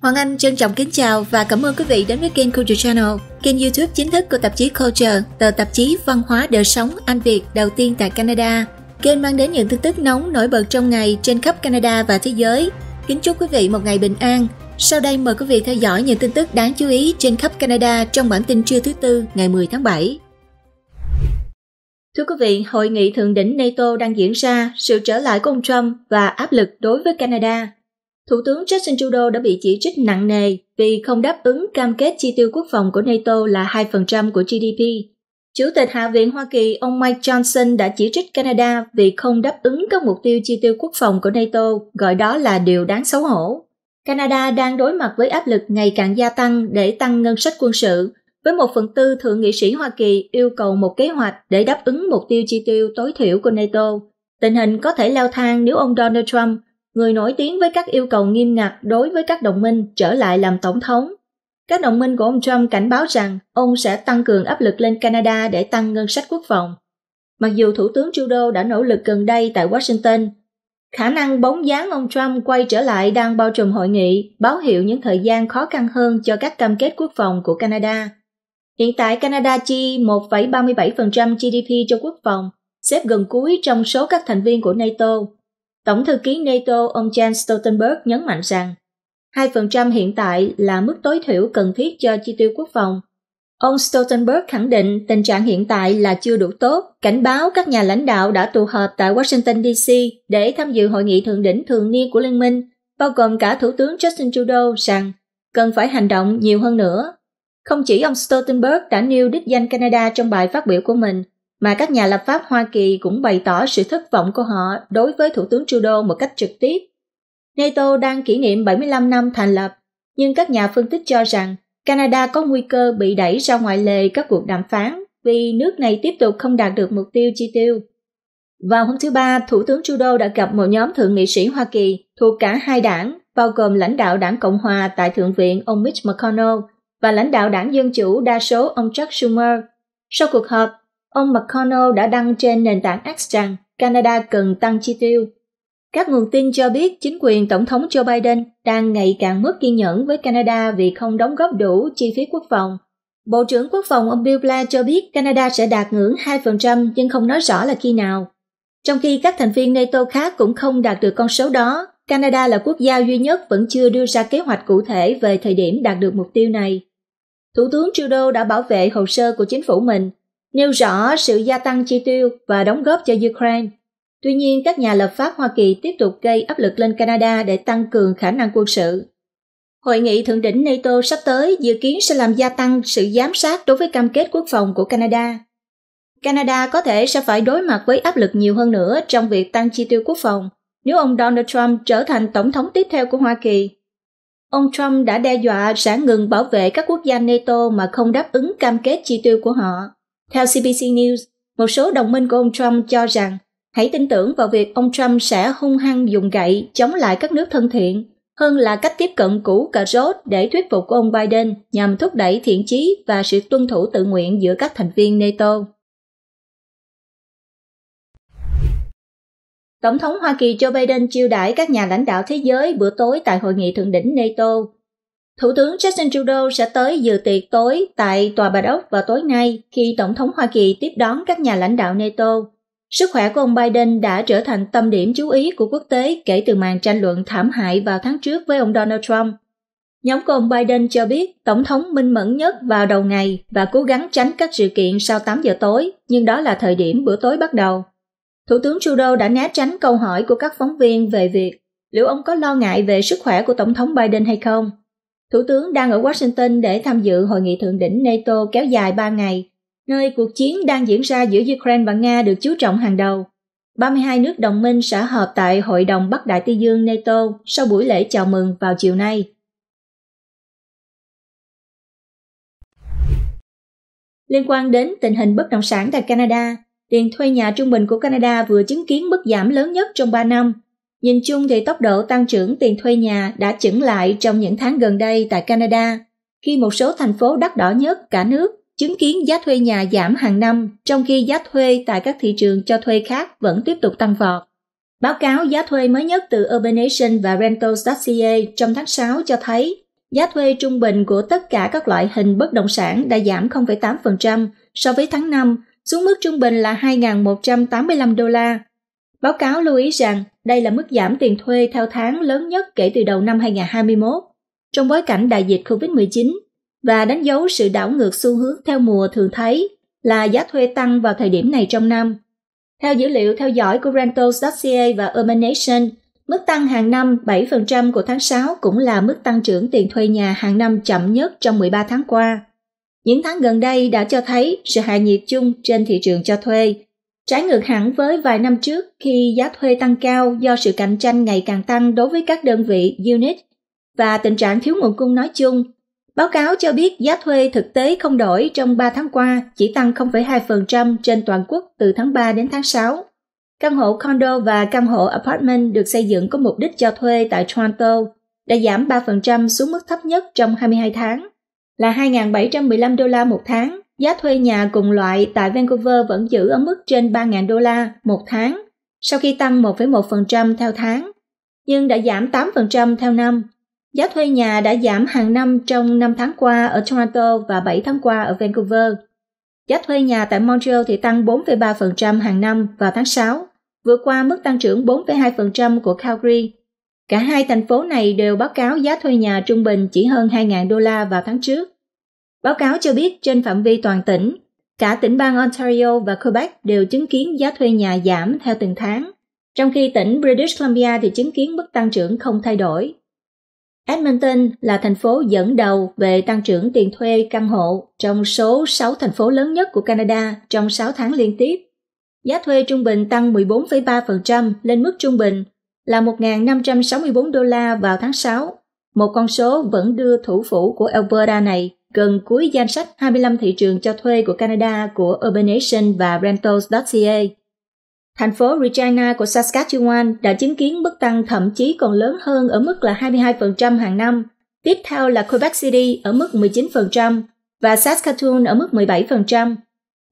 Hoàng Anh trân trọng kính chào và cảm ơn quý vị đến với kênh Culture Channel, kênh YouTube chính thức của tạp chí Culture, tờ tạp chí văn hóa đời sống Anh Việt đầu tiên tại Canada. Kênh mang đến những tin tức nóng nổi bật trong ngày trên khắp Canada và thế giới. Kính chúc quý vị một ngày bình an. Sau đây mời quý vị theo dõi những tin tức đáng chú ý trên khắp Canada trong bản tin trưa thứ tư ngày 10 tháng 7. Thưa quý vị, hội nghị thượng đỉnh NATO đang diễn ra, sự trở lại của ông Trump và áp lực đối với Canada – Thủ tướng Justin Trudeau đã bị chỉ trích nặng nề vì không đáp ứng cam kết chi tiêu quốc phòng của NATO là 2% của GDP. Chủ tịch Hạ viện Hoa Kỳ ông Mike Johnson đã chỉ trích Canada vì không đáp ứng các mục tiêu chi tiêu quốc phòng của NATO, gọi đó là điều đáng xấu hổ. Canada đang đối mặt với áp lực ngày càng gia tăng để tăng ngân sách quân sự, với một phần tư thượng nghị sĩ Hoa Kỳ yêu cầu một kế hoạch để đáp ứng mục tiêu chi tiêu tối thiểu của NATO. Tình hình có thể leo thang nếu ông Donald Trump người nổi tiếng với các yêu cầu nghiêm ngặt đối với các đồng minh trở lại làm tổng thống. Các đồng minh của ông Trump cảnh báo rằng ông sẽ tăng cường áp lực lên Canada để tăng ngân sách quốc phòng. Mặc dù Thủ tướng Trudeau đã nỗ lực gần đây tại Washington, khả năng bóng dáng ông Trump quay trở lại đang bao trùm hội nghị, báo hiệu những thời gian khó khăn hơn cho các cam kết quốc phòng của Canada. Hiện tại Canada chi 1,37% GDP cho quốc phòng, xếp gần cuối trong số các thành viên của NATO. Tổng thư ký NATO ông Jens Stoltenberg nhấn mạnh rằng 2% hiện tại là mức tối thiểu cần thiết cho chi tiêu quốc phòng. Ông Stoltenberg khẳng định tình trạng hiện tại là chưa đủ tốt, cảnh báo các nhà lãnh đạo đã tụ họp tại Washington DC để tham dự hội nghị thượng đỉnh thường niên của liên minh, bao gồm cả Thủ tướng Justin Trudeau rằng cần phải hành động nhiều hơn nữa. Không chỉ ông Stoltenberg đã nêu đích danh Canada trong bài phát biểu của mình, mà các nhà lập pháp Hoa Kỳ cũng bày tỏ sự thất vọng của họ đối với Thủ tướng Trudeau một cách trực tiếp. NATO đang kỷ niệm 75 năm thành lập, nhưng các nhà phân tích cho rằng Canada có nguy cơ bị đẩy ra ngoài lề các cuộc đàm phán vì nước này tiếp tục không đạt được mục tiêu chi tiêu. Vào hôm thứ Ba, Thủ tướng Trudeau đã gặp một nhóm thượng nghị sĩ Hoa Kỳ thuộc cả hai đảng, bao gồm lãnh đạo đảng Cộng hòa tại Thượng viện ông Mitch McConnell và lãnh đạo đảng Dân Chủ đa số ông Chuck Schumer. Sau cuộc họp, Ông McConnell đã đăng trên nền tảng X rằng Canada cần tăng chi tiêu. Các nguồn tin cho biết chính quyền Tổng thống Joe Biden đang ngày càng mất kiên nhẫn với Canada vì không đóng góp đủ chi phí quốc phòng. Bộ trưởng Quốc phòng ông Bill Blair cho biết Canada sẽ đạt ngưỡng 2% nhưng không nói rõ là khi nào. Trong khi các thành viên NATO khác cũng không đạt được con số đó, Canada là quốc gia duy nhất vẫn chưa đưa ra kế hoạch cụ thể về thời điểm đạt được mục tiêu này. Thủ tướng Trudeau đã bảo vệ hồ sơ của chính phủ mình nêu rõ sự gia tăng chi tiêu và đóng góp cho Ukraine. Tuy nhiên, các nhà lập pháp Hoa Kỳ tiếp tục gây áp lực lên Canada để tăng cường khả năng quân sự. Hội nghị thượng đỉnh NATO sắp tới dự kiến sẽ làm gia tăng sự giám sát đối với cam kết quốc phòng của Canada. Canada có thể sẽ phải đối mặt với áp lực nhiều hơn nữa trong việc tăng chi tiêu quốc phòng nếu ông Donald Trump trở thành tổng thống tiếp theo của Hoa Kỳ. Ông Trump đã đe dọa sẽ ngừng bảo vệ các quốc gia NATO mà không đáp ứng cam kết chi tiêu của họ. Theo CBC News, một số đồng minh của ông Trump cho rằng hãy tin tưởng vào việc ông Trump sẽ hung hăng dùng gậy chống lại các nước thân thiện hơn là cách tiếp cận cũ cà rốt để thuyết phục của ông Biden nhằm thúc đẩy thiện chí và sự tuân thủ tự nguyện giữa các thành viên NATO. Tổng thống Hoa Kỳ Joe Biden chiêu đãi các nhà lãnh đạo thế giới bữa tối tại hội nghị thượng đỉnh NATO Thủ tướng Justin Trudeau sẽ tới dự tiệc tối tại Tòa Bạch Ốc vào tối nay khi Tổng thống Hoa Kỳ tiếp đón các nhà lãnh đạo NATO. Sức khỏe của ông Biden đã trở thành tâm điểm chú ý của quốc tế kể từ màn tranh luận thảm hại vào tháng trước với ông Donald Trump. Nhóm của ông Biden cho biết Tổng thống minh mẫn nhất vào đầu ngày và cố gắng tránh các sự kiện sau 8 giờ tối, nhưng đó là thời điểm bữa tối bắt đầu. Thủ tướng Trudeau đã né tránh câu hỏi của các phóng viên về việc liệu ông có lo ngại về sức khỏe của Tổng thống Biden hay không Thủ tướng đang ở Washington để tham dự hội nghị thượng đỉnh NATO kéo dài 3 ngày, nơi cuộc chiến đang diễn ra giữa Ukraine và Nga được chú trọng hàng đầu. 32 nước đồng minh sẽ họp tại Hội đồng Bắc Đại Tây Dương NATO sau buổi lễ chào mừng vào chiều nay. Liên quan đến tình hình bất động sản tại Canada, tiền thuê nhà trung bình của Canada vừa chứng kiến mức giảm lớn nhất trong 3 năm Nhìn chung thì tốc độ tăng trưởng tiền thuê nhà đã chững lại trong những tháng gần đây tại Canada, khi một số thành phố đắt đỏ nhất cả nước chứng kiến giá thuê nhà giảm hàng năm, trong khi giá thuê tại các thị trường cho thuê khác vẫn tiếp tục tăng vọt. Báo cáo giá thuê mới nhất từ Urbanation và Rentals.ca trong tháng 6 cho thấy giá thuê trung bình của tất cả các loại hình bất động sản đã giảm 0,8% so với tháng 5 xuống mức trung bình là 2.185 đô la. Báo cáo lưu ý rằng đây là mức giảm tiền thuê theo tháng lớn nhất kể từ đầu năm 2021, trong bối cảnh đại dịch COVID-19 và đánh dấu sự đảo ngược xu hướng theo mùa thường thấy là giá thuê tăng vào thời điểm này trong năm. Theo dữ liệu theo dõi của Rentals.ca và Urban Nation, mức tăng hàng năm 7% của tháng 6 cũng là mức tăng trưởng tiền thuê nhà hàng năm chậm nhất trong 13 tháng qua. Những tháng gần đây đã cho thấy sự hạ nhiệt chung trên thị trường cho thuê Trái ngược hẳn với vài năm trước khi giá thuê tăng cao do sự cạnh tranh ngày càng tăng đối với các đơn vị unit và tình trạng thiếu nguồn cung nói chung, báo cáo cho biết giá thuê thực tế không đổi trong 3 tháng qua chỉ tăng 0,2% trên toàn quốc từ tháng 3 đến tháng 6. Căn hộ condo và căn hộ apartment được xây dựng có mục đích cho thuê tại Toronto đã giảm 3% xuống mức thấp nhất trong 22 tháng, là 2.715 đô la một tháng Giá thuê nhà cùng loại tại Vancouver vẫn giữ ở mức trên 3.000 đô la một tháng, sau khi tăng 1,1% theo tháng, nhưng đã giảm 8% theo năm. Giá thuê nhà đã giảm hàng năm trong 5 tháng qua ở Toronto và 7 tháng qua ở Vancouver. Giá thuê nhà tại Montreal thì tăng 4,3% hàng năm vào tháng 6, vượt qua mức tăng trưởng 4,2% của Calgary. Cả hai thành phố này đều báo cáo giá thuê nhà trung bình chỉ hơn 2.000 đô la vào tháng trước. Báo cáo cho biết trên phạm vi toàn tỉnh, cả tỉnh bang Ontario và Quebec đều chứng kiến giá thuê nhà giảm theo từng tháng, trong khi tỉnh British Columbia thì chứng kiến mức tăng trưởng không thay đổi. Edmonton là thành phố dẫn đầu về tăng trưởng tiền thuê căn hộ trong số 6 thành phố lớn nhất của Canada trong 6 tháng liên tiếp. Giá thuê trung bình tăng 14,3% lên mức trung bình là 1.564 đô la vào tháng 6, một con số vẫn đưa thủ phủ của Alberta này gần cuối danh sách 25 thị trường cho thuê của Canada của Urbanation và Rentals.ca. Thành phố Regina của Saskatchewan đã chứng kiến mức tăng thậm chí còn lớn hơn ở mức là 22% hàng năm. Tiếp theo là Quebec City ở mức 19% và Saskatoon ở mức 17%.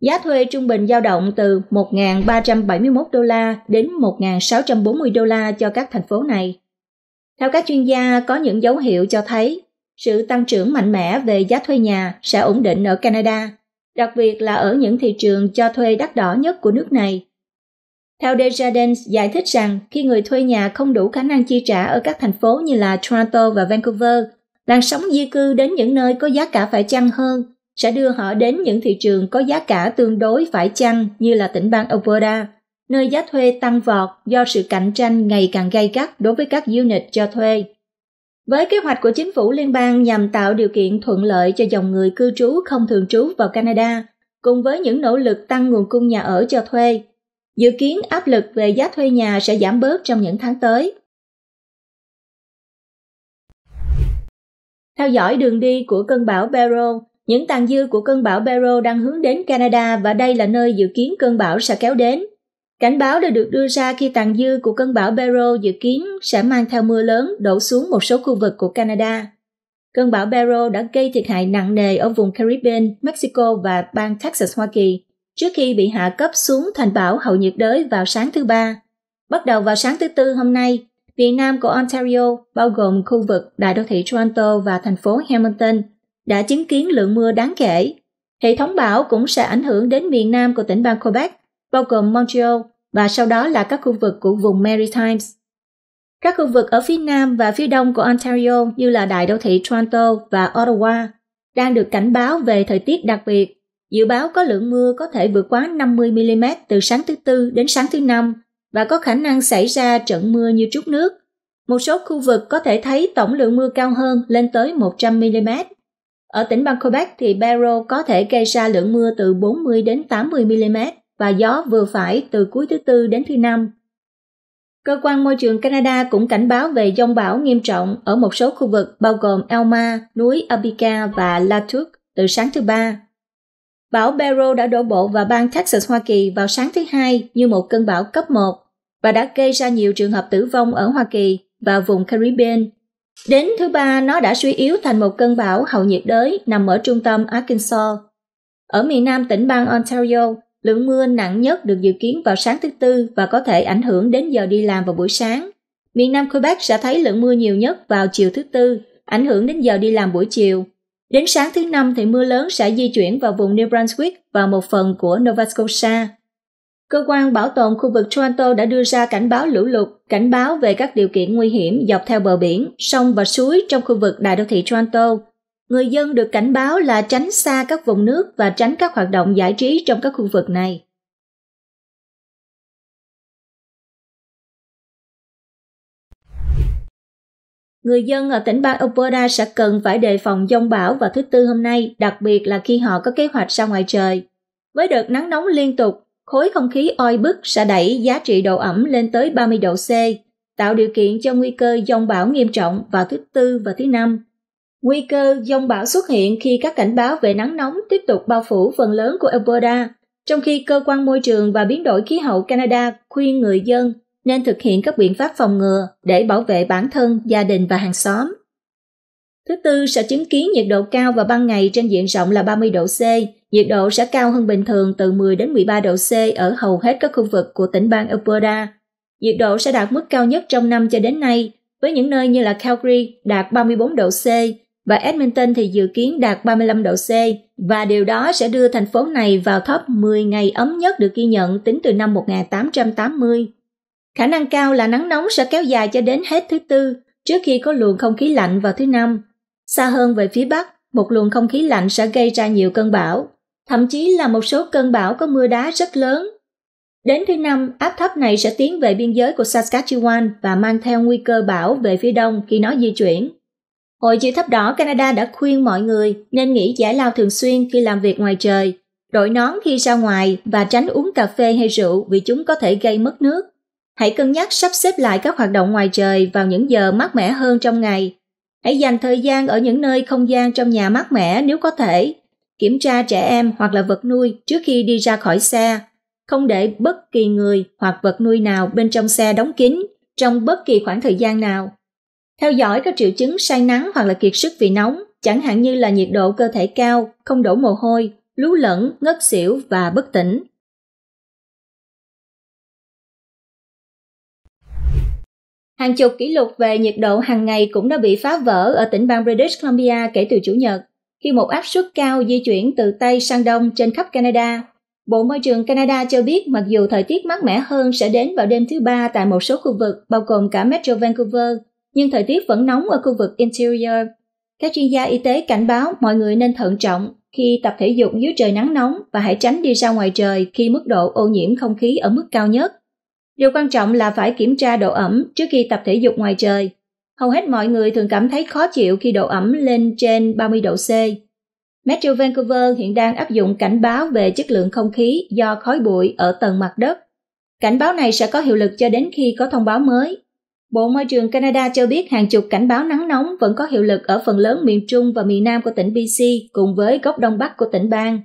Giá thuê trung bình dao động từ 1.371 đô la đến 1.640 đô la cho các thành phố này. Theo các chuyên gia, có những dấu hiệu cho thấy sự tăng trưởng mạnh mẽ về giá thuê nhà sẽ ổn định ở Canada, đặc biệt là ở những thị trường cho thuê đắt đỏ nhất của nước này. Theo Desjardins giải thích rằng khi người thuê nhà không đủ khả năng chi trả ở các thành phố như là Toronto và Vancouver, làn sóng di cư đến những nơi có giá cả phải chăng hơn sẽ đưa họ đến những thị trường có giá cả tương đối phải chăng như là tỉnh bang Alberta, nơi giá thuê tăng vọt do sự cạnh tranh ngày càng gay gắt đối với các unit cho thuê. Với kế hoạch của chính phủ liên bang nhằm tạo điều kiện thuận lợi cho dòng người cư trú không thường trú vào Canada, cùng với những nỗ lực tăng nguồn cung nhà ở cho thuê, dự kiến áp lực về giá thuê nhà sẽ giảm bớt trong những tháng tới. Theo dõi đường đi của cơn bão Barrow, những tàn dư của cơn bão Barrow đang hướng đến Canada và đây là nơi dự kiến cơn bão sẽ kéo đến. Cảnh báo đã được đưa ra khi tàn dư của cơn bão Barrow dự kiến sẽ mang theo mưa lớn đổ xuống một số khu vực của Canada. Cơn bão Barrow đã gây thiệt hại nặng nề ở vùng Caribbean, Mexico và bang Texas, Hoa Kỳ trước khi bị hạ cấp xuống thành bão hậu nhiệt đới vào sáng thứ Ba. Bắt đầu vào sáng thứ Tư hôm nay, miền nam của Ontario, bao gồm khu vực đại đô thị Toronto và thành phố Hamilton, đã chứng kiến lượng mưa đáng kể. Hệ thống bão cũng sẽ ảnh hưởng đến miền nam của tỉnh bang Quebec, bao gồm Montreal, và sau đó là các khu vực của vùng Maritimes. Các khu vực ở phía nam và phía đông của Ontario như là đại đô thị Toronto và Ottawa đang được cảnh báo về thời tiết đặc biệt. Dự báo có lượng mưa có thể vượt quá 50mm từ sáng thứ Tư đến sáng thứ Năm và có khả năng xảy ra trận mưa như trút nước. Một số khu vực có thể thấy tổng lượng mưa cao hơn lên tới 100mm. Ở tỉnh bang Quebec thì Barrow có thể gây ra lượng mưa từ 40 đến 80mm và gió vừa phải từ cuối thứ tư đến thứ năm. Cơ quan môi trường Canada cũng cảnh báo về dông bão nghiêm trọng ở một số khu vực bao gồm Elma, núi Abica và Latuk từ sáng thứ ba. Bão Barrow đã đổ bộ vào bang Texas Hoa Kỳ vào sáng thứ hai như một cơn bão cấp 1 và đã gây ra nhiều trường hợp tử vong ở Hoa Kỳ và vùng Caribbean. Đến thứ ba, nó đã suy yếu thành một cơn bão hậu nhiệt đới nằm ở trung tâm Arkansas. Ở miền nam tỉnh bang Ontario, Lượng mưa nặng nhất được dự kiến vào sáng thứ Tư và có thể ảnh hưởng đến giờ đi làm vào buổi sáng. Miền Nam Quebec sẽ thấy lượng mưa nhiều nhất vào chiều thứ Tư, ảnh hưởng đến giờ đi làm buổi chiều. Đến sáng thứ Năm thì mưa lớn sẽ di chuyển vào vùng New Brunswick và một phần của Nova Scotia. Cơ quan bảo tồn khu vực Toronto đã đưa ra cảnh báo lũ lụt, cảnh báo về các điều kiện nguy hiểm dọc theo bờ biển, sông và suối trong khu vực đại đô thị Toronto Người dân được cảnh báo là tránh xa các vùng nước và tránh các hoạt động giải trí trong các khu vực này. Người dân ở tỉnh bang Alberta sẽ cần phải đề phòng dông bão vào thứ Tư hôm nay, đặc biệt là khi họ có kế hoạch ra ngoài trời. Với đợt nắng nóng liên tục, khối không khí oi bức sẽ đẩy giá trị độ ẩm lên tới 30 độ C, tạo điều kiện cho nguy cơ dông bão nghiêm trọng vào thứ Tư và thứ Năm. Nguy cơ dông bão xuất hiện khi các cảnh báo về nắng nóng tiếp tục bao phủ phần lớn của Alberta, trong khi cơ quan môi trường và biến đổi khí hậu Canada khuyên người dân nên thực hiện các biện pháp phòng ngừa để bảo vệ bản thân, gia đình và hàng xóm. Thứ tư sẽ chứng kiến nhiệt độ cao vào ban ngày trên diện rộng là 30 độ C, nhiệt độ sẽ cao hơn bình thường từ 10 đến 13 độ C ở hầu hết các khu vực của tỉnh bang Alberta. Nhiệt độ sẽ đạt mức cao nhất trong năm cho đến nay, với những nơi như là Calgary đạt 34 độ C, và Edmonton thì dự kiến đạt 35 độ C và điều đó sẽ đưa thành phố này vào top 10 ngày ấm nhất được ghi nhận tính từ năm 1880. Khả năng cao là nắng nóng sẽ kéo dài cho đến hết thứ tư trước khi có luồng không khí lạnh vào thứ năm. Xa hơn về phía Bắc, một luồng không khí lạnh sẽ gây ra nhiều cơn bão, thậm chí là một số cơn bão có mưa đá rất lớn. Đến thứ năm, áp thấp này sẽ tiến về biên giới của Saskatchewan và mang theo nguy cơ bão về phía đông khi nó di chuyển. Hội chữ thấp đỏ Canada đã khuyên mọi người nên nghỉ giải lao thường xuyên khi làm việc ngoài trời, đội nón khi ra ngoài và tránh uống cà phê hay rượu vì chúng có thể gây mất nước. Hãy cân nhắc sắp xếp lại các hoạt động ngoài trời vào những giờ mát mẻ hơn trong ngày. Hãy dành thời gian ở những nơi không gian trong nhà mát mẻ nếu có thể. Kiểm tra trẻ em hoặc là vật nuôi trước khi đi ra khỏi xe. Không để bất kỳ người hoặc vật nuôi nào bên trong xe đóng kín trong bất kỳ khoảng thời gian nào. Theo dõi các triệu chứng say nắng hoặc là kiệt sức vì nóng, chẳng hạn như là nhiệt độ cơ thể cao, không đổ mồ hôi, lú lẫn, ngất xỉu và bất tỉnh. Hàng chục kỷ lục về nhiệt độ hàng ngày cũng đã bị phá vỡ ở tỉnh bang British Columbia kể từ Chủ nhật, khi một áp suất cao di chuyển từ Tây sang Đông trên khắp Canada. Bộ Môi trường Canada cho biết mặc dù thời tiết mát mẻ hơn sẽ đến vào đêm thứ ba tại một số khu vực, bao gồm cả Metro Vancouver, nhưng thời tiết vẫn nóng ở khu vực interior. Các chuyên gia y tế cảnh báo mọi người nên thận trọng khi tập thể dục dưới trời nắng nóng và hãy tránh đi ra ngoài trời khi mức độ ô nhiễm không khí ở mức cao nhất. Điều quan trọng là phải kiểm tra độ ẩm trước khi tập thể dục ngoài trời. Hầu hết mọi người thường cảm thấy khó chịu khi độ ẩm lên trên 30 độ C. Metro Vancouver hiện đang áp dụng cảnh báo về chất lượng không khí do khói bụi ở tầng mặt đất. Cảnh báo này sẽ có hiệu lực cho đến khi có thông báo mới. Bộ Môi trường Canada cho biết hàng chục cảnh báo nắng nóng vẫn có hiệu lực ở phần lớn miền Trung và miền Nam của tỉnh BC cùng với góc Đông Bắc của tỉnh bang.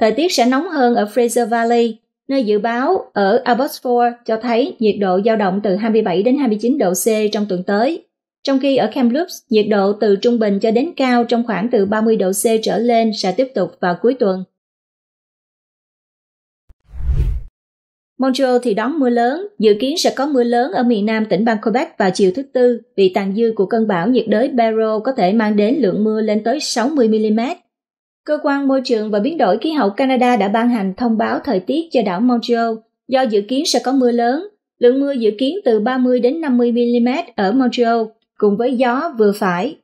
Thời tiết sẽ nóng hơn ở Fraser Valley, nơi dự báo ở Abbotsford cho thấy nhiệt độ dao động từ 27 đến 29 độ C trong tuần tới. Trong khi ở Kamloops, nhiệt độ từ trung bình cho đến cao trong khoảng từ 30 độ C trở lên sẽ tiếp tục vào cuối tuần. Montreal thì đón mưa lớn, dự kiến sẽ có mưa lớn ở miền nam tỉnh bang Quebec vào chiều thứ Tư vì tàn dư của cơn bão nhiệt đới Barrow có thể mang đến lượng mưa lên tới 60mm. Cơ quan Môi trường và Biến đổi Khí hậu Canada đã ban hành thông báo thời tiết cho đảo Montreal do dự kiến sẽ có mưa lớn, lượng mưa dự kiến từ 30 đến 50mm ở Montreal cùng với gió vừa phải.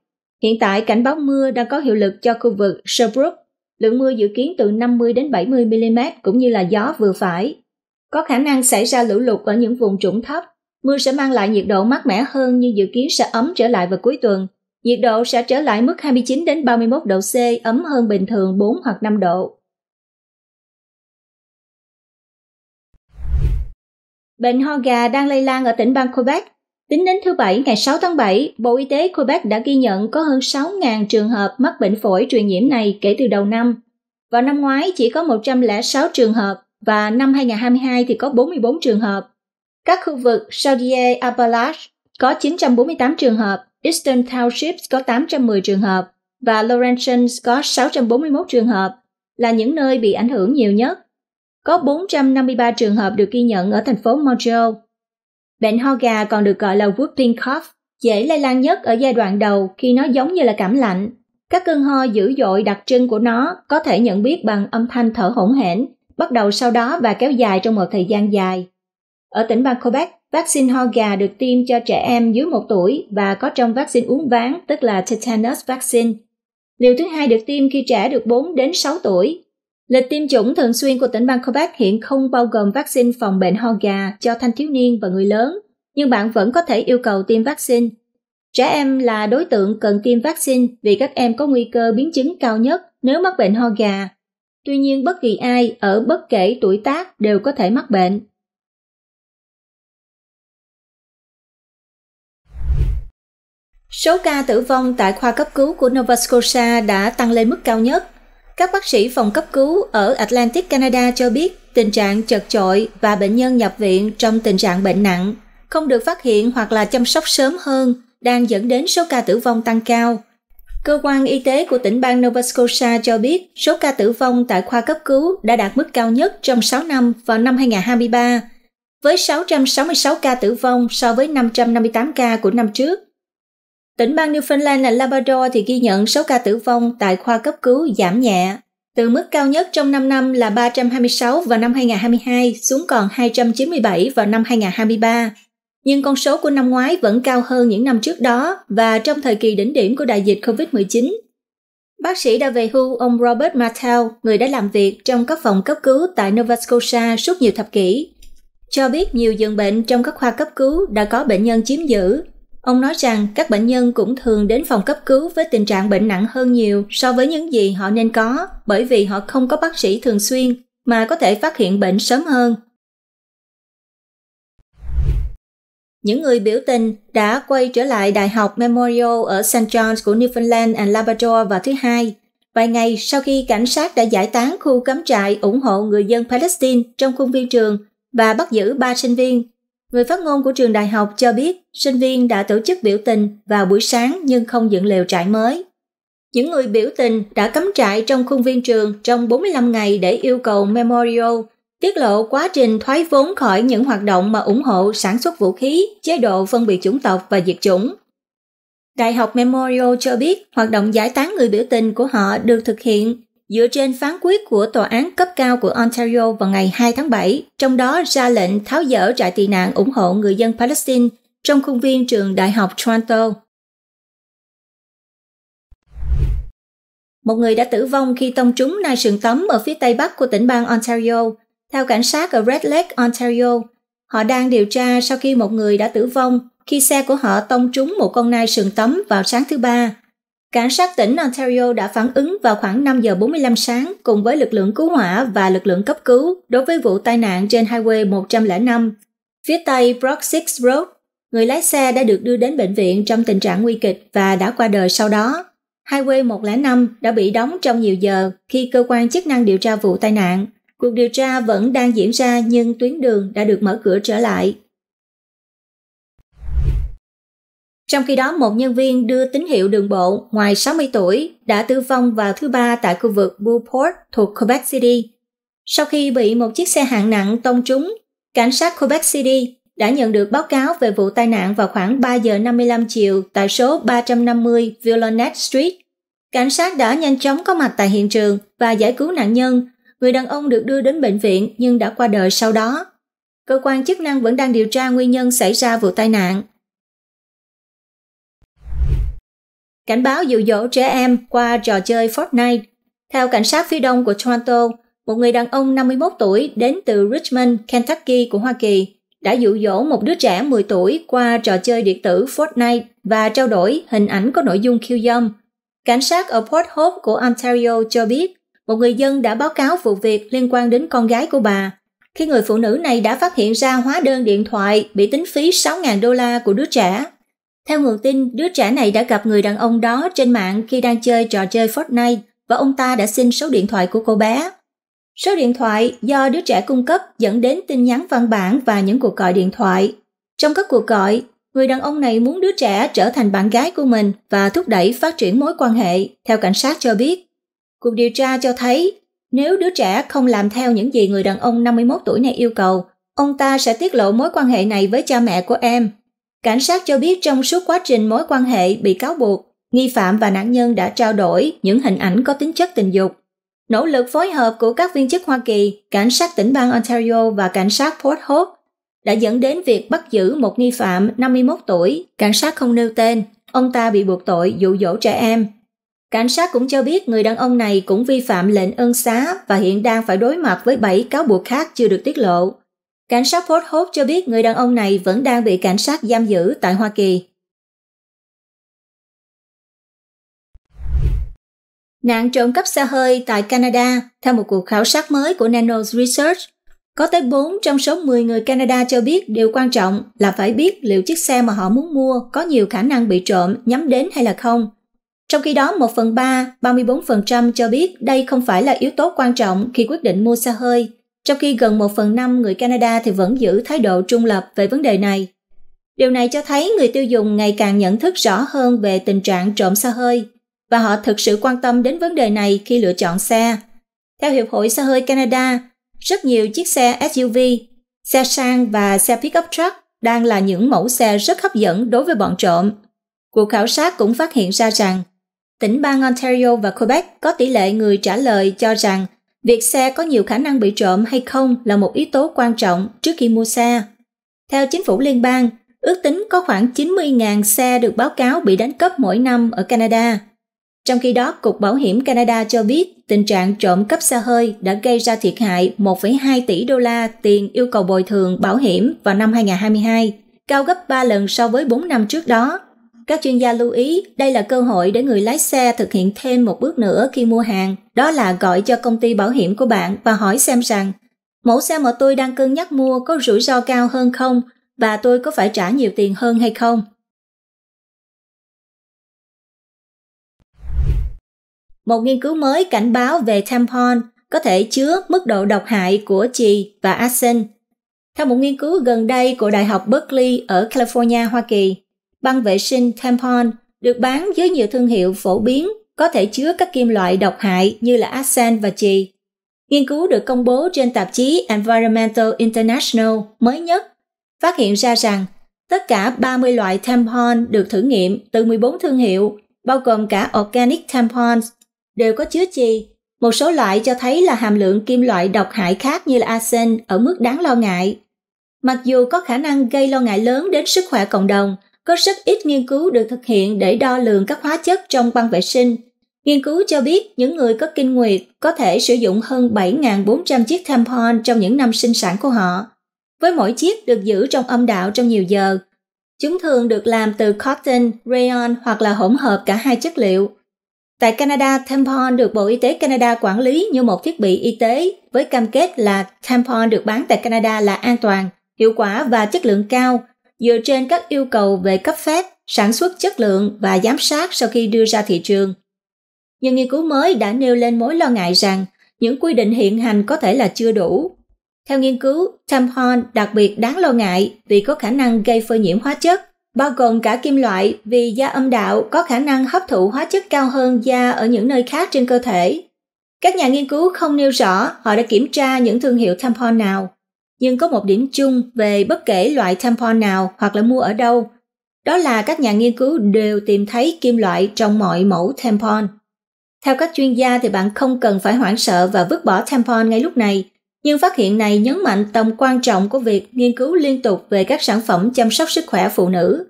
Hiện tại cảnh báo mưa đang có hiệu lực cho khu vực Sherbrooke, lượng mưa dự kiến từ 50 đến 70 mm cũng như là gió vừa phải. Có khả năng xảy ra lũ lụt ở những vùng trũng thấp. Mưa sẽ mang lại nhiệt độ mát mẻ hơn nhưng dự kiến sẽ ấm trở lại vào cuối tuần. Nhiệt độ sẽ trở lại mức 29 đến 31 độ C, ấm hơn bình thường 4 hoặc 5 độ. Bệnh ho gà đang lây lan ở tỉnh bang Quebec. Tính đến thứ Bảy ngày 6 tháng 7, Bộ Y tế Quebec đã ghi nhận có hơn 6.000 trường hợp mắc bệnh phổi truyền nhiễm này kể từ đầu năm. Vào năm ngoái chỉ có 106 trường hợp, và năm 2022 thì có 44 trường hợp. Các khu vực Saudi Appalach có 948 trường hợp, Eastern Townships có 810 trường hợp và Laurentians có 641 trường hợp là những nơi bị ảnh hưởng nhiều nhất. Có 453 trường hợp được ghi nhận ở thành phố Montreal. Bệnh ho gà còn được gọi là whooping cough, dễ lây lan nhất ở giai đoạn đầu khi nó giống như là cảm lạnh. Các cơn ho dữ dội đặc trưng của nó có thể nhận biết bằng âm thanh thở hỗn hển bắt đầu sau đó và kéo dài trong một thời gian dài. Ở tỉnh bang Quebec, vaccine ho gà được tiêm cho trẻ em dưới 1 tuổi và có trong vaccine uống ván, tức là tetanus vaccine. Liều thứ hai được tiêm khi trẻ được 4 đến 6 tuổi. Lịch tiêm chủng thường xuyên của tỉnh bang Quebec hiện không bao gồm vaccine phòng bệnh ho gà cho thanh thiếu niên và người lớn, nhưng bạn vẫn có thể yêu cầu tiêm vaccine. Trẻ em là đối tượng cần tiêm vaccine vì các em có nguy cơ biến chứng cao nhất nếu mắc bệnh ho gà Tuy nhiên bất kỳ ai ở bất kể tuổi tác đều có thể mắc bệnh. Số ca tử vong tại khoa cấp cứu của Nova Scotia đã tăng lên mức cao nhất. Các bác sĩ phòng cấp cứu ở Atlantic Canada cho biết tình trạng chật chội và bệnh nhân nhập viện trong tình trạng bệnh nặng, không được phát hiện hoặc là chăm sóc sớm hơn đang dẫn đến số ca tử vong tăng cao. Cơ quan y tế của tỉnh bang Nova Scotia cho biết số ca tử vong tại khoa cấp cứu đã đạt mức cao nhất trong 6 năm vào năm 2023, với 666 ca tử vong so với 558 ca của năm trước. Tỉnh bang Newfoundland là Labrador thì ghi nhận số ca tử vong tại khoa cấp cứu giảm nhẹ, từ mức cao nhất trong 5 năm là 326 vào năm 2022 xuống còn 297 vào năm 2023 nhưng con số của năm ngoái vẫn cao hơn những năm trước đó và trong thời kỳ đỉnh điểm của đại dịch COVID-19. Bác sĩ đã về hưu ông Robert Martel, người đã làm việc trong các phòng cấp cứu tại Nova Scotia suốt nhiều thập kỷ, cho biết nhiều giường bệnh trong các khoa cấp cứu đã có bệnh nhân chiếm giữ. Ông nói rằng các bệnh nhân cũng thường đến phòng cấp cứu với tình trạng bệnh nặng hơn nhiều so với những gì họ nên có bởi vì họ không có bác sĩ thường xuyên mà có thể phát hiện bệnh sớm hơn Những người biểu tình đã quay trở lại Đại học Memorial ở St. John's của Newfoundland and Labrador vào thứ Hai, vài ngày sau khi cảnh sát đã giải tán khu cắm trại ủng hộ người dân Palestine trong khuôn viên trường và bắt giữ ba sinh viên. Người phát ngôn của trường đại học cho biết sinh viên đã tổ chức biểu tình vào buổi sáng nhưng không dựng lều trại mới. Những người biểu tình đã cắm trại trong khuôn viên trường trong 45 ngày để yêu cầu Memorial tiết lộ quá trình thoái vốn khỏi những hoạt động mà ủng hộ sản xuất vũ khí, chế độ phân biệt chủng tộc và diệt chủng. Đại học Memorial cho biết hoạt động giải tán người biểu tình của họ được thực hiện dựa trên phán quyết của tòa án cấp cao của Ontario vào ngày 2 tháng 7, trong đó ra lệnh tháo dỡ trại tị nạn ủng hộ người dân Palestine trong khuôn viên trường Đại học Toronto. Một người đã tử vong khi tông trúng nai sườn tấm ở phía tây bắc của tỉnh bang Ontario theo cảnh sát ở Red Lake, Ontario, họ đang điều tra sau khi một người đã tử vong khi xe của họ tông trúng một con nai sừng tấm vào sáng thứ Ba. Cảnh sát tỉnh Ontario đã phản ứng vào khoảng 5 giờ 45 sáng cùng với lực lượng cứu hỏa và lực lượng cấp cứu đối với vụ tai nạn trên Highway 105. Phía tây Brock Six Road, người lái xe đã được đưa đến bệnh viện trong tình trạng nguy kịch và đã qua đời sau đó. Highway 105 đã bị đóng trong nhiều giờ khi cơ quan chức năng điều tra vụ tai nạn cuộc điều tra vẫn đang diễn ra nhưng tuyến đường đã được mở cửa trở lại. Trong khi đó, một nhân viên đưa tín hiệu đường bộ ngoài 60 tuổi đã tử vong vào thứ ba tại khu vực Bullport thuộc Quebec City. Sau khi bị một chiếc xe hạng nặng tông trúng, cảnh sát Quebec City đã nhận được báo cáo về vụ tai nạn vào khoảng 3 giờ 55 chiều tại số 350 Villonet Street. Cảnh sát đã nhanh chóng có mặt tại hiện trường và giải cứu nạn nhân người đàn ông được đưa đến bệnh viện nhưng đã qua đời sau đó. Cơ quan chức năng vẫn đang điều tra nguyên nhân xảy ra vụ tai nạn. Cảnh báo dụ dỗ trẻ em qua trò chơi Fortnite. Theo cảnh sát phía đông của Toronto, một người đàn ông 51 tuổi đến từ Richmond, Kentucky của Hoa Kỳ đã dụ dỗ một đứa trẻ 10 tuổi qua trò chơi điện tử Fortnite và trao đổi hình ảnh có nội dung khiêu dâm. Cảnh sát ở Port Hope của Ontario cho biết một người dân đã báo cáo vụ việc liên quan đến con gái của bà. Khi người phụ nữ này đã phát hiện ra hóa đơn điện thoại bị tính phí 6.000 đô la của đứa trẻ. Theo nguồn tin, đứa trẻ này đã gặp người đàn ông đó trên mạng khi đang chơi trò chơi Fortnite và ông ta đã xin số điện thoại của cô bé. Số điện thoại do đứa trẻ cung cấp dẫn đến tin nhắn văn bản và những cuộc gọi điện thoại. Trong các cuộc gọi, người đàn ông này muốn đứa trẻ trở thành bạn gái của mình và thúc đẩy phát triển mối quan hệ, theo cảnh sát cho biết. Cuộc điều tra cho thấy, nếu đứa trẻ không làm theo những gì người đàn ông 51 tuổi này yêu cầu, ông ta sẽ tiết lộ mối quan hệ này với cha mẹ của em. Cảnh sát cho biết trong suốt quá trình mối quan hệ bị cáo buộc, nghi phạm và nạn nhân đã trao đổi những hình ảnh có tính chất tình dục. Nỗ lực phối hợp của các viên chức Hoa Kỳ, cảnh sát tỉnh bang Ontario và cảnh sát Port Hope đã dẫn đến việc bắt giữ một nghi phạm 51 tuổi, cảnh sát không nêu tên. Ông ta bị buộc tội dụ dỗ trẻ em Cảnh sát cũng cho biết người đàn ông này cũng vi phạm lệnh ân xá và hiện đang phải đối mặt với 7 cáo buộc khác chưa được tiết lộ. Cảnh sát Fort Hope cho biết người đàn ông này vẫn đang bị cảnh sát giam giữ tại Hoa Kỳ. Nạn trộm cắp xe hơi tại Canada, theo một cuộc khảo sát mới của Nanos Research, có tới 4 trong số 10 người Canada cho biết điều quan trọng là phải biết liệu chiếc xe mà họ muốn mua có nhiều khả năng bị trộm nhắm đến hay là không. Trong khi đó, 1 phần 3, 34% cho biết đây không phải là yếu tố quan trọng khi quyết định mua xe hơi, trong khi gần 1 phần 5 người Canada thì vẫn giữ thái độ trung lập về vấn đề này. Điều này cho thấy người tiêu dùng ngày càng nhận thức rõ hơn về tình trạng trộm xe hơi và họ thực sự quan tâm đến vấn đề này khi lựa chọn xe. Theo Hiệp hội xe hơi Canada, rất nhiều chiếc xe SUV, xe sang và xe pickup truck đang là những mẫu xe rất hấp dẫn đối với bọn trộm. Cuộc khảo sát cũng phát hiện ra rằng Tỉnh bang Ontario và Quebec có tỷ lệ người trả lời cho rằng việc xe có nhiều khả năng bị trộm hay không là một yếu tố quan trọng trước khi mua xe. Theo chính phủ liên bang, ước tính có khoảng 90.000 xe được báo cáo bị đánh cắp mỗi năm ở Canada. Trong khi đó, Cục Bảo hiểm Canada cho biết tình trạng trộm cắp xe hơi đã gây ra thiệt hại 1,2 tỷ đô la tiền yêu cầu bồi thường bảo hiểm vào năm 2022, cao gấp 3 lần so với 4 năm trước đó các chuyên gia lưu ý đây là cơ hội để người lái xe thực hiện thêm một bước nữa khi mua hàng, đó là gọi cho công ty bảo hiểm của bạn và hỏi xem rằng mẫu xe mà tôi đang cân nhắc mua có rủi ro cao hơn không và tôi có phải trả nhiều tiền hơn hay không. Một nghiên cứu mới cảnh báo về tampon có thể chứa mức độ độc hại của chì và arsen. Theo một nghiên cứu gần đây của Đại học Berkeley ở California, Hoa Kỳ, băng vệ sinh tampon được bán dưới nhiều thương hiệu phổ biến có thể chứa các kim loại độc hại như là arsen và chì. Nghiên cứu được công bố trên tạp chí Environmental International mới nhất phát hiện ra rằng tất cả 30 loại tampon được thử nghiệm từ 14 thương hiệu, bao gồm cả organic tampons, đều có chứa chì. Một số loại cho thấy là hàm lượng kim loại độc hại khác như là arsen ở mức đáng lo ngại. Mặc dù có khả năng gây lo ngại lớn đến sức khỏe cộng đồng, có rất ít nghiên cứu được thực hiện để đo lường các hóa chất trong băng vệ sinh. Nghiên cứu cho biết những người có kinh nguyệt có thể sử dụng hơn 7.400 chiếc tampon trong những năm sinh sản của họ. Với mỗi chiếc được giữ trong âm đạo trong nhiều giờ, chúng thường được làm từ cotton, rayon hoặc là hỗn hợp cả hai chất liệu. Tại Canada, tampon được Bộ Y tế Canada quản lý như một thiết bị y tế với cam kết là tampon được bán tại Canada là an toàn, hiệu quả và chất lượng cao – dựa trên các yêu cầu về cấp phép, sản xuất chất lượng và giám sát sau khi đưa ra thị trường. Nhưng nghiên cứu mới đã nêu lên mối lo ngại rằng những quy định hiện hành có thể là chưa đủ. Theo nghiên cứu, tampon đặc biệt đáng lo ngại vì có khả năng gây phơi nhiễm hóa chất, bao gồm cả kim loại vì da âm đạo có khả năng hấp thụ hóa chất cao hơn da ở những nơi khác trên cơ thể. Các nhà nghiên cứu không nêu rõ họ đã kiểm tra những thương hiệu tampon nào nhưng có một điểm chung về bất kể loại tampon nào hoặc là mua ở đâu, đó là các nhà nghiên cứu đều tìm thấy kim loại trong mọi mẫu tampon. Theo các chuyên gia thì bạn không cần phải hoảng sợ và vứt bỏ tampon ngay lúc này, nhưng phát hiện này nhấn mạnh tầm quan trọng của việc nghiên cứu liên tục về các sản phẩm chăm sóc sức khỏe phụ nữ.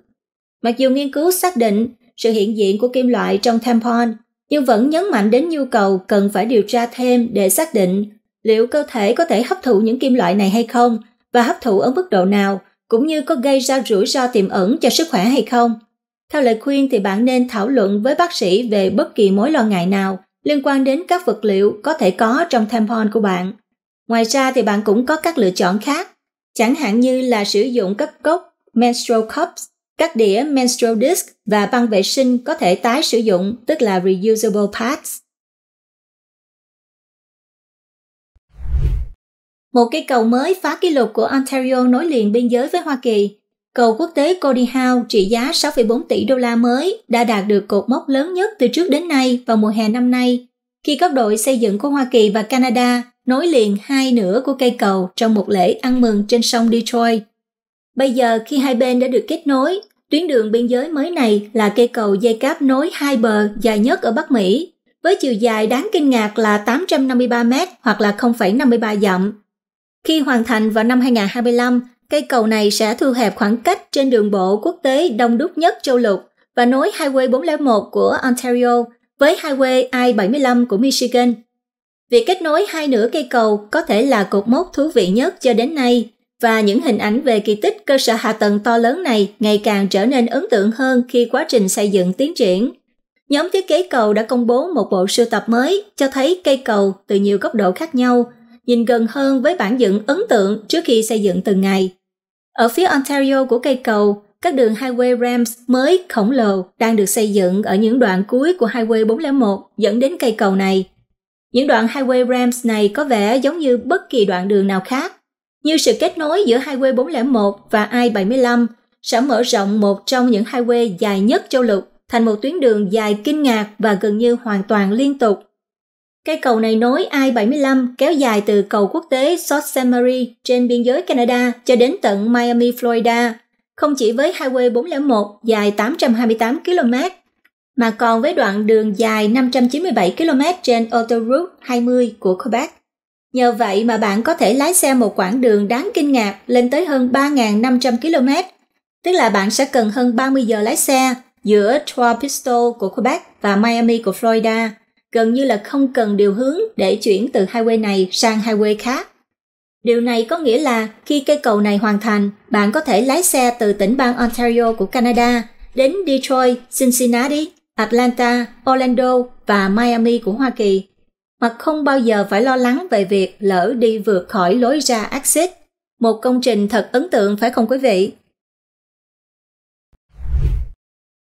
Mặc dù nghiên cứu xác định sự hiện diện của kim loại trong tampon, nhưng vẫn nhấn mạnh đến nhu cầu cần phải điều tra thêm để xác định liệu cơ thể có thể hấp thụ những kim loại này hay không và hấp thụ ở mức độ nào cũng như có gây ra rủi ro tiềm ẩn cho sức khỏe hay không. Theo lời khuyên thì bạn nên thảo luận với bác sĩ về bất kỳ mối lo ngại nào liên quan đến các vật liệu có thể có trong tampon của bạn. Ngoài ra thì bạn cũng có các lựa chọn khác, chẳng hạn như là sử dụng các cốc, menstrual cups, các đĩa menstrual disc và băng vệ sinh có thể tái sử dụng, tức là reusable pads. một cây cầu mới phá kỷ lục của Ontario nối liền biên giới với Hoa Kỳ. Cầu quốc tế Cody Howe trị giá 6,4 tỷ đô la mới đã đạt được cột mốc lớn nhất từ trước đến nay vào mùa hè năm nay, khi các đội xây dựng của Hoa Kỳ và Canada nối liền hai nửa của cây cầu trong một lễ ăn mừng trên sông Detroit. Bây giờ khi hai bên đã được kết nối, tuyến đường biên giới mới này là cây cầu dây cáp nối hai bờ dài nhất ở Bắc Mỹ, với chiều dài đáng kinh ngạc là 853 mét hoặc là 0,53 dặm, khi hoàn thành vào năm 2025, cây cầu này sẽ thu hẹp khoảng cách trên đường bộ quốc tế đông đúc nhất châu lục và nối Highway 401 của Ontario với Highway I-75 của Michigan. Việc kết nối hai nửa cây cầu có thể là cột mốc thú vị nhất cho đến nay và những hình ảnh về kỳ tích cơ sở hạ tầng to lớn này ngày càng trở nên ấn tượng hơn khi quá trình xây dựng tiến triển. Nhóm thiết kế cầu đã công bố một bộ sưu tập mới cho thấy cây cầu từ nhiều góc độ khác nhau nhìn gần hơn với bản dựng ấn tượng trước khi xây dựng từng ngày. Ở phía Ontario của cây cầu, các đường Highway Ramps mới khổng lồ đang được xây dựng ở những đoạn cuối của Highway 401 dẫn đến cây cầu này. Những đoạn Highway Ramps này có vẻ giống như bất kỳ đoạn đường nào khác, như sự kết nối giữa Highway 401 và I-75 sẽ mở rộng một trong những highway dài nhất châu lục thành một tuyến đường dài kinh ngạc và gần như hoàn toàn liên tục Cây cầu này nối I-75 kéo dài từ cầu quốc tế Sault Ste. Marie trên biên giới Canada cho đến tận Miami, Florida, không chỉ với Highway 401 dài 828 km, mà còn với đoạn đường dài 597 km trên Autoroute 20 của Quebec. Nhờ vậy mà bạn có thể lái xe một quãng đường đáng kinh ngạc lên tới hơn 3.500 km, tức là bạn sẽ cần hơn 30 giờ lái xe giữa Trois Pistols của Quebec và Miami của Florida – gần như là không cần điều hướng để chuyển từ hai quê này sang hai quê khác. Điều này có nghĩa là khi cây cầu này hoàn thành, bạn có thể lái xe từ tỉnh bang Ontario của Canada đến Detroit, Cincinnati, Atlanta, Orlando và Miami của Hoa Kỳ, mà không bao giờ phải lo lắng về việc lỡ đi vượt khỏi lối ra exit. Một công trình thật ấn tượng phải không quý vị?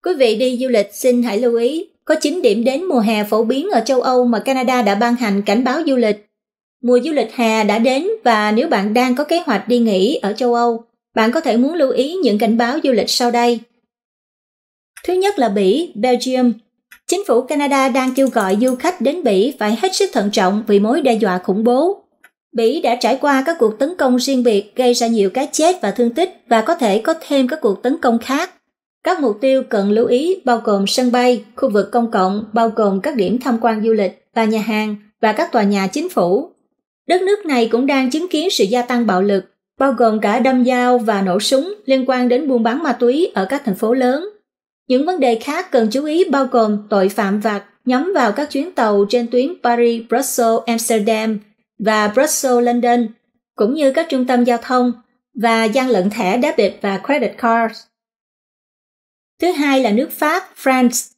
Quý vị đi du lịch xin hãy lưu ý có 9 điểm đến mùa hè phổ biến ở châu Âu mà Canada đã ban hành cảnh báo du lịch. Mùa du lịch hè đã đến và nếu bạn đang có kế hoạch đi nghỉ ở châu Âu, bạn có thể muốn lưu ý những cảnh báo du lịch sau đây. Thứ nhất là Bỉ, Belgium. Chính phủ Canada đang kêu gọi du khách đến Bỉ phải hết sức thận trọng vì mối đe dọa khủng bố. Bỉ đã trải qua các cuộc tấn công riêng biệt gây ra nhiều cái chết và thương tích và có thể có thêm các cuộc tấn công khác. Các mục tiêu cần lưu ý bao gồm sân bay, khu vực công cộng, bao gồm các điểm tham quan du lịch và nhà hàng và các tòa nhà chính phủ. Đất nước này cũng đang chứng kiến sự gia tăng bạo lực, bao gồm cả đâm dao và nổ súng liên quan đến buôn bán ma túy ở các thành phố lớn. Những vấn đề khác cần chú ý bao gồm tội phạm vặt nhắm vào các chuyến tàu trên tuyến Paris, Brussels, Amsterdam và Brussels, London, cũng như các trung tâm giao thông và gian lận thẻ debit và credit cards Thứ hai là nước Pháp, France.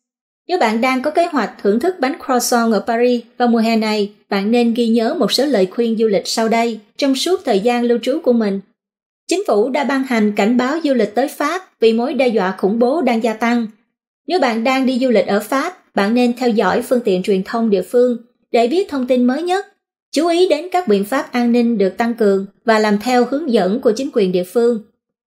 Nếu bạn đang có kế hoạch thưởng thức bánh croissant ở Paris vào mùa hè này, bạn nên ghi nhớ một số lời khuyên du lịch sau đây trong suốt thời gian lưu trú của mình. Chính phủ đã ban hành cảnh báo du lịch tới Pháp vì mối đe dọa khủng bố đang gia tăng. Nếu bạn đang đi du lịch ở Pháp, bạn nên theo dõi phương tiện truyền thông địa phương để biết thông tin mới nhất. Chú ý đến các biện pháp an ninh được tăng cường và làm theo hướng dẫn của chính quyền địa phương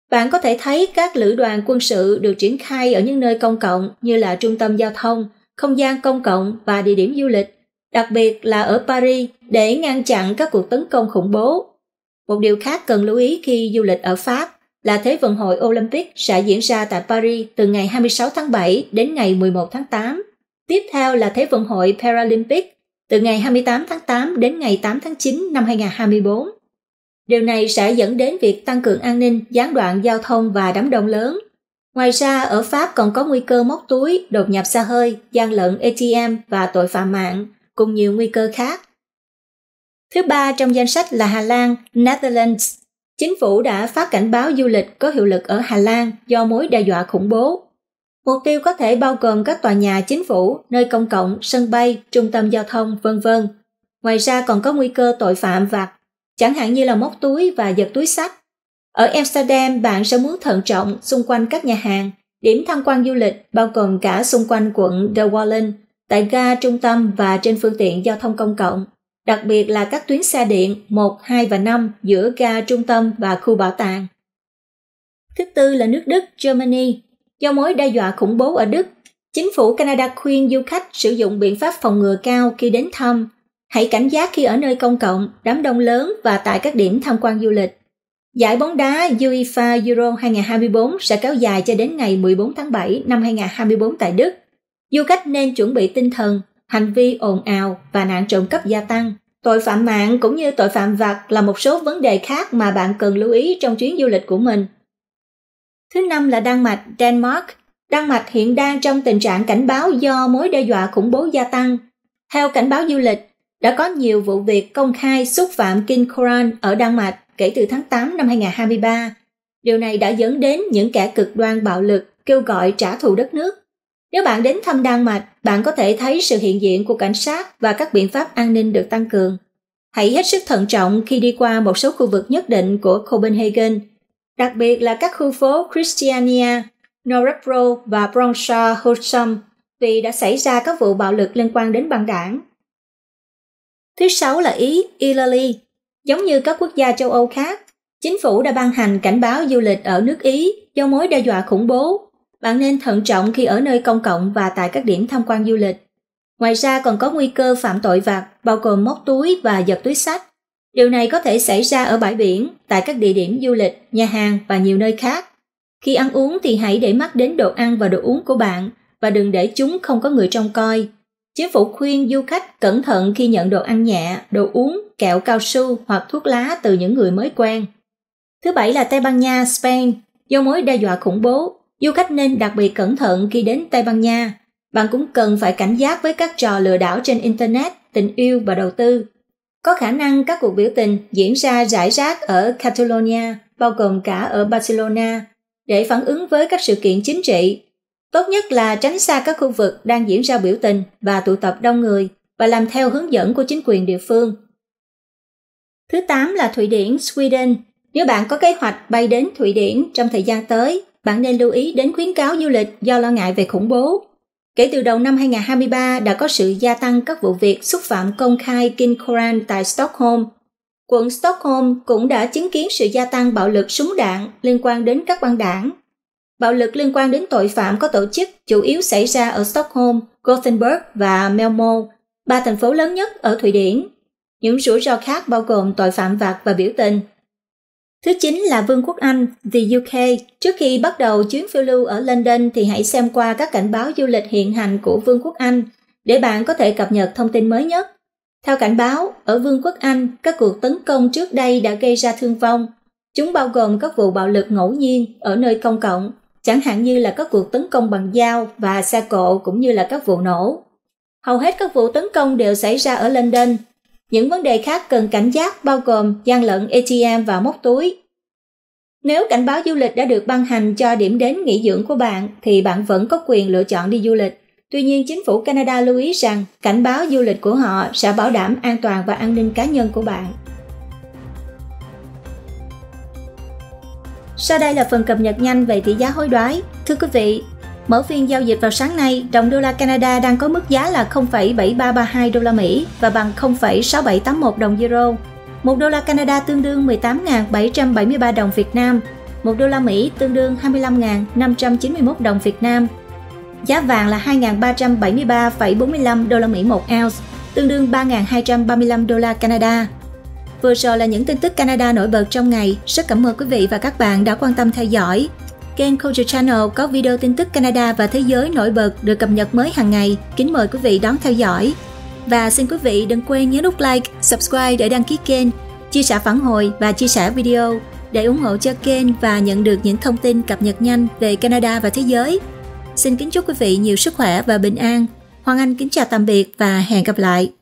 bạn có thể thấy các lữ đoàn quân sự được triển khai ở những nơi công cộng như là trung tâm giao thông, không gian công cộng và địa điểm du lịch, đặc biệt là ở Paris để ngăn chặn các cuộc tấn công khủng bố. Một điều khác cần lưu ý khi du lịch ở Pháp là Thế vận hội Olympic sẽ diễn ra tại Paris từ ngày 26 tháng 7 đến ngày 11 tháng 8. Tiếp theo là Thế vận hội Paralympic từ ngày 28 tháng 8 đến ngày 8 tháng 9 năm 2024 Điều này sẽ dẫn đến việc tăng cường an ninh, gián đoạn giao thông và đám đông lớn. Ngoài ra, ở Pháp còn có nguy cơ móc túi, đột nhập xa hơi, gian lận ATM và tội phạm mạng, cùng nhiều nguy cơ khác. Thứ ba trong danh sách là Hà Lan, Netherlands. Chính phủ đã phát cảnh báo du lịch có hiệu lực ở Hà Lan do mối đe dọa khủng bố. Mục tiêu có thể bao gồm các tòa nhà chính phủ, nơi công cộng, sân bay, trung tâm giao thông, vân vân. Ngoài ra còn có nguy cơ tội phạm vặt chẳng hạn như là móc túi và giật túi sách. Ở Amsterdam, bạn sẽ muốn thận trọng xung quanh các nhà hàng, điểm tham quan du lịch bao gồm cả xung quanh quận De Wallen, tại ga trung tâm và trên phương tiện giao thông công cộng, đặc biệt là các tuyến xe điện 1, 2 và 5 giữa ga trung tâm và khu bảo tàng. Thứ tư là nước Đức, Germany. Do mối đe dọa khủng bố ở Đức, chính phủ Canada khuyên du khách sử dụng biện pháp phòng ngừa cao khi đến thăm Hãy cảnh giác khi ở nơi công cộng, đám đông lớn và tại các điểm tham quan du lịch. Giải bóng đá UEFA Euro 2024 sẽ kéo dài cho đến ngày 14 tháng 7 năm 2024 tại Đức. Du khách nên chuẩn bị tinh thần, hành vi ồn ào và nạn trộm cắp gia tăng. Tội phạm mạng cũng như tội phạm vặt là một số vấn đề khác mà bạn cần lưu ý trong chuyến du lịch của mình. Thứ năm là Đan Mạch, Denmark. Đan Mạch hiện đang trong tình trạng cảnh báo do mối đe dọa khủng bố gia tăng. Theo cảnh báo du lịch, đã có nhiều vụ việc công khai xúc phạm Kinh Koran ở Đan Mạch kể từ tháng 8 năm 2023. Điều này đã dẫn đến những kẻ cực đoan bạo lực kêu gọi trả thù đất nước. Nếu bạn đến thăm Đan Mạch, bạn có thể thấy sự hiện diện của cảnh sát và các biện pháp an ninh được tăng cường. Hãy hết sức thận trọng khi đi qua một số khu vực nhất định của Copenhagen, đặc biệt là các khu phố Christiania, Norrebro và Bronsha Horsam vì đã xảy ra các vụ bạo lực liên quan đến băng đảng. Thứ sáu là Ý, Italy. Giống như các quốc gia châu Âu khác, chính phủ đã ban hành cảnh báo du lịch ở nước Ý do mối đe dọa khủng bố. Bạn nên thận trọng khi ở nơi công cộng và tại các điểm tham quan du lịch. Ngoài ra còn có nguy cơ phạm tội vặt, bao gồm móc túi và giật túi sách. Điều này có thể xảy ra ở bãi biển, tại các địa điểm du lịch, nhà hàng và nhiều nơi khác. Khi ăn uống thì hãy để mắt đến đồ ăn và đồ uống của bạn và đừng để chúng không có người trông coi. Chính phủ khuyên du khách cẩn thận khi nhận đồ ăn nhẹ, đồ uống, kẹo cao su hoặc thuốc lá từ những người mới quen. Thứ bảy là Tây Ban Nha, Spain. Do mối đe dọa khủng bố, du khách nên đặc biệt cẩn thận khi đến Tây Ban Nha. Bạn cũng cần phải cảnh giác với các trò lừa đảo trên Internet, tình yêu và đầu tư. Có khả năng các cuộc biểu tình diễn ra rải rác ở Catalonia, bao gồm cả ở Barcelona, để phản ứng với các sự kiện chính trị Tốt nhất là tránh xa các khu vực đang diễn ra biểu tình và tụ tập đông người và làm theo hướng dẫn của chính quyền địa phương. Thứ 8 là Thụy Điển, Sweden. Nếu bạn có kế hoạch bay đến Thụy Điển trong thời gian tới, bạn nên lưu ý đến khuyến cáo du lịch do lo ngại về khủng bố. Kể từ đầu năm 2023 đã có sự gia tăng các vụ việc xúc phạm công khai Kinh Koran tại Stockholm. Quận Stockholm cũng đã chứng kiến sự gia tăng bạo lực súng đạn liên quan đến các băng đảng Bạo lực liên quan đến tội phạm có tổ chức chủ yếu xảy ra ở Stockholm, Gothenburg và Malmo, ba thành phố lớn nhất ở Thụy Điển. Những rủi ro khác bao gồm tội phạm vặt và biểu tình. Thứ chín là Vương quốc Anh, The UK. Trước khi bắt đầu chuyến phiêu lưu ở London thì hãy xem qua các cảnh báo du lịch hiện hành của Vương quốc Anh để bạn có thể cập nhật thông tin mới nhất. Theo cảnh báo, ở Vương quốc Anh, các cuộc tấn công trước đây đã gây ra thương vong. Chúng bao gồm các vụ bạo lực ngẫu nhiên ở nơi công cộng, chẳng hạn như là các cuộc tấn công bằng dao và xe cộ cũng như là các vụ nổ. Hầu hết các vụ tấn công đều xảy ra ở London. Những vấn đề khác cần cảnh giác bao gồm gian lận ATM và móc túi. Nếu cảnh báo du lịch đã được ban hành cho điểm đến nghỉ dưỡng của bạn thì bạn vẫn có quyền lựa chọn đi du lịch. Tuy nhiên, chính phủ Canada lưu ý rằng cảnh báo du lịch của họ sẽ bảo đảm an toàn và an ninh cá nhân của bạn. Sau đây là phần cập nhật nhanh về tỷ giá hối đoái. Thưa quý vị, Mở phiên giao dịch vào sáng nay, đồng đô la Canada đang có mức giá là 0,7332 đô la Mỹ và bằng 0,6781 đồng euro. 1 đô la Canada tương đương 18.773 đồng Việt Nam, 1 đô la Mỹ tương đương 25.591 đồng Việt Nam. Giá vàng là 2.373,45 đô la Mỹ một ounce, tương đương 3.235 đô la Canada. Vừa rồi là những tin tức Canada nổi bật trong ngày. Rất cảm ơn quý vị và các bạn đã quan tâm theo dõi. Kênh Culture Channel có video tin tức Canada và thế giới nổi bật được cập nhật mới hàng ngày. Kính mời quý vị đón theo dõi. Và xin quý vị đừng quên nhấn nút like, subscribe để đăng ký kênh, chia sẻ phản hồi và chia sẻ video để ủng hộ cho kênh và nhận được những thông tin cập nhật nhanh về Canada và thế giới. Xin kính chúc quý vị nhiều sức khỏe và bình an. Hoàng Anh kính chào tạm biệt và hẹn gặp lại.